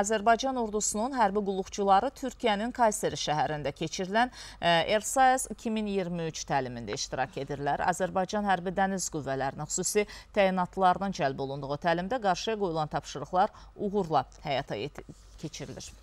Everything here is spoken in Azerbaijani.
Azərbaycan ordusunun hərbi qulluqçuları Türkiyənin Kayseri şəhərində keçirilən e, Ersayas 2023 təlimində iştirak edirlər. Azərbaycan hərbi dəniz qüvvələrinin xüsusi təyinatlarının cəlb olunduğu təlimdə qarşıya qoyulan tapşırıqlar uğurla həyata keçirilir.